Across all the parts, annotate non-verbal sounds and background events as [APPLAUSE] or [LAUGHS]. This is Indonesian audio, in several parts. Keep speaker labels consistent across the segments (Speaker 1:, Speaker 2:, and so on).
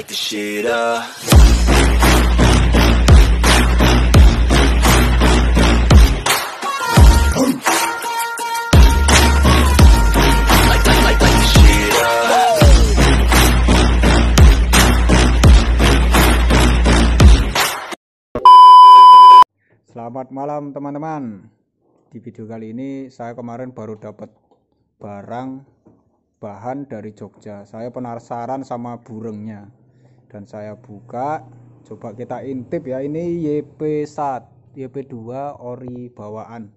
Speaker 1: light this shit up. Selamat malam teman-teman. Di video kali ini saya kemarin baru dapat barang bahan dari Jogja. Saya penasaran sama burengnya dan saya buka coba kita intip ya ini YP1 YP2 ori bawaan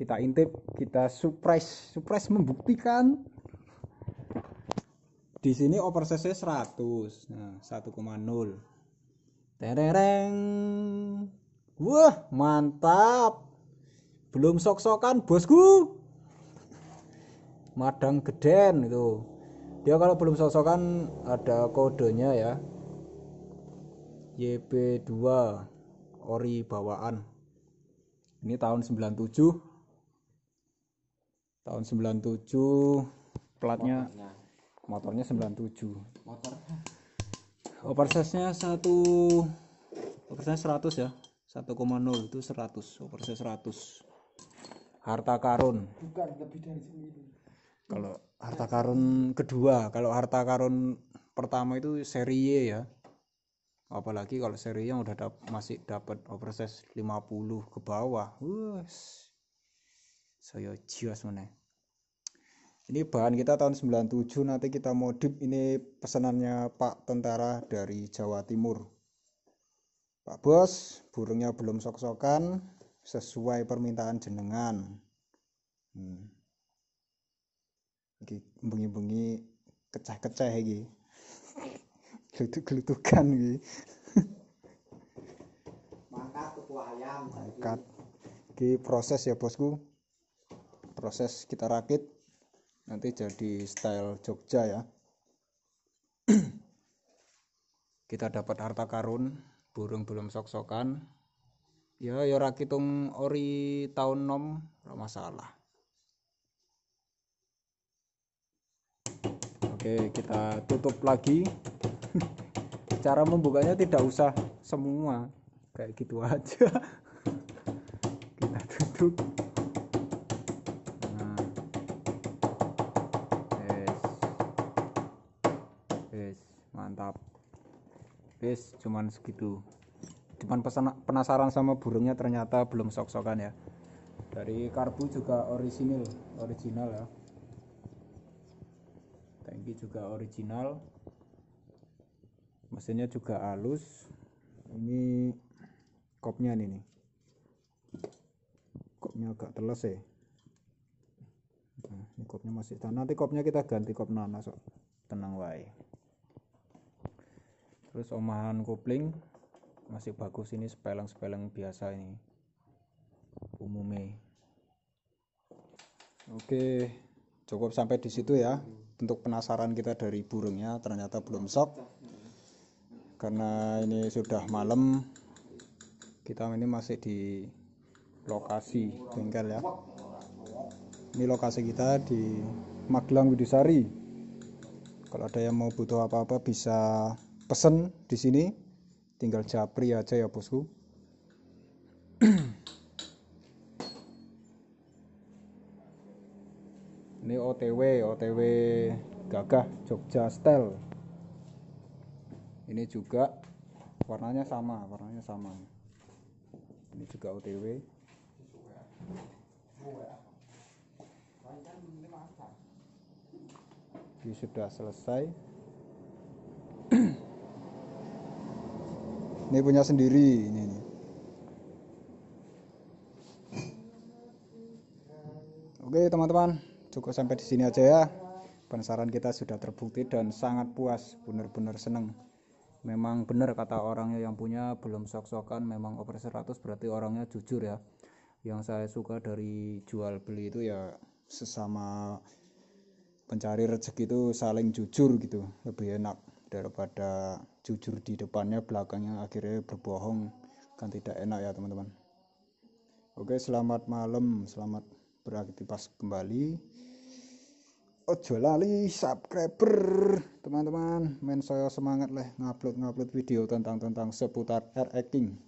Speaker 1: kita intip kita surprise surprise membuktikan di sini oversize 100 nah 1,0 terereng wah mantap belum sok-sokan bosku madang geden itu dia ya, kalau belum sosokan ada kodenya ya YP2 ori bawaan ini tahun 97 tahun 97 platnya motornya, motornya 97 motor oversize-nya 1 oversize 100 ya 1,0 itu 100 oversize 100 harta karun bukan lebih dari kalau hmm. harta karun kedua kalau harta karun pertama itu seri Y ya apalagi kalau seri yang udah dap masih dapat overseas 50 ke bawah wes saya jiwas mana ini bahan kita tahun 97 nanti kita modif ini pesanannya Pak Tentara dari Jawa Timur Pak Bos burungnya belum sok-sokan sesuai permintaan jenengan hmm bengi-bengi kecah-kecah iki gelutuk-gelutukan iki mangkat tuku ayam mangkat iki proses ya bosku proses kita rakit nanti jadi style Jogja ya [CLEARS THROAT] kita dapat harta karun burung belum sok-sokan ya ya rakitung ori tahun nom masalah Oke, kita tutup lagi. [LAUGHS] Cara membukanya tidak usah semua. Kayak gitu aja. [LAUGHS] kita tutup. Nah. Yes. Yes, mantap. Yes, cuman segitu. Cuman pesan penasaran sama burungnya ternyata belum sok-sokan ya. Dari karbu juga orisinil, original ya tapi juga original mesinnya juga halus ini kopnya nih kopnya agak teles ya nah, ini kopnya masih tanah nanti kopnya kita ganti kop nanas. so. tenang wae terus omahan kopling masih bagus ini sepeleng-sepeleng biasa ini umumnya oke cukup sampai di situ ya bentuk penasaran kita dari burungnya ternyata belum sok karena ini sudah malam kita ini masih di lokasi bengkel ya ini lokasi kita di Magelang Widisari kalau ada yang mau butuh apa-apa bisa pesen di sini tinggal japri aja ya bosku OTW OTW gagah Jogja style ini juga warnanya sama warnanya sama ini juga OTW ini sudah selesai [CLEARS THROAT] ini punya sendiri ini, ini. oke teman-teman cukup sampai di sini aja ya penasaran kita sudah terbukti dan sangat puas benar-benar seneng memang benar kata orangnya yang punya belum sok-sokan memang over 100 berarti orangnya jujur ya yang saya suka dari jual beli itu ya sesama pencari rezeki itu saling jujur gitu lebih enak daripada jujur di depannya belakangnya akhirnya berbohong kan tidak enak ya teman-teman oke selamat malam selamat beraktivitas kembali ojo lali subscriber teman-teman main saya semangat leh ngupload ngupload video tentang tentang seputar air acting